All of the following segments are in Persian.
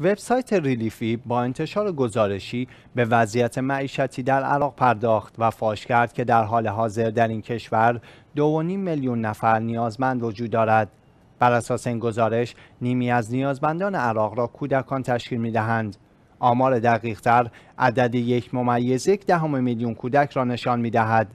وبسایت ریلیفی با انتشار گزارشی به وضعیت معیشتی در عراق پرداخت و فاش کرد که در حال حاضر در این کشور نیم میلیون نفر نیازمند وجود دارد. بر اساس این گزارش نیمی از نیازمندان عراق را کودکان تشکیل می دهند. آمار دقیقتر عدد یک ممیز یک دهم میلیون کودک را نشان می دهد.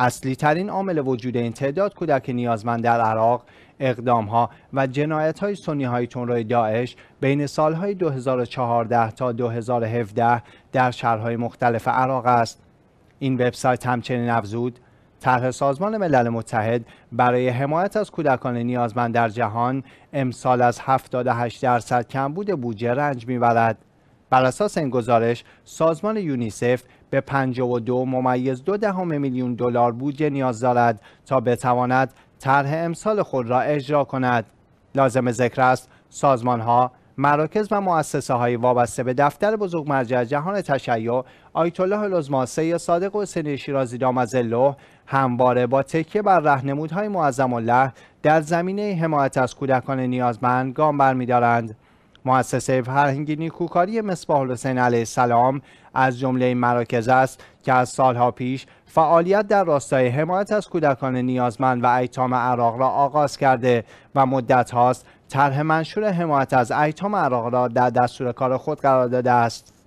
اصلی ترین عامل وجود این تعداد کودک نیازمند در عراق اقدام ها و جنایت های سنی های تون داعش بین های 2014 تا 2017 در شهرهای مختلف عراق است. این وبسایت همچنین افزود طرح سازمان ملل متحد برای حمایت از کودکان نیازمند در جهان امسال از 78 درصد کمبود بودجه رنج میبرد. بر اساس این گزارش سازمان یونیسف به 52 ممیز دو دهم میلیون دلار بودجه نیاز دارد تا بتواند طرح امسال خود را اجرا کند لازم ذکر است سازمان ها مراکز و مؤسسه های وابسته به دفتر بزرگ مرجع جهان تشیع آیت الله العظما سید صادق حسین شیرازی دامزله همواره با تکیه بر رهنمودهای معظم الله در زمینه حمایت از کودکان نیازمند گام برمیدارند مؤسسه فرهنگی کوکاری مصباح حسین علیه السلام از جمله مراکز است که از سالها پیش فعالیت در راستای حمایت از کودکان نیازمند و ایتام عراق را آغاز کرده و مدت هاست طرح منشور حمایت از ایتام عراق را در دستور کار خود قرار داده است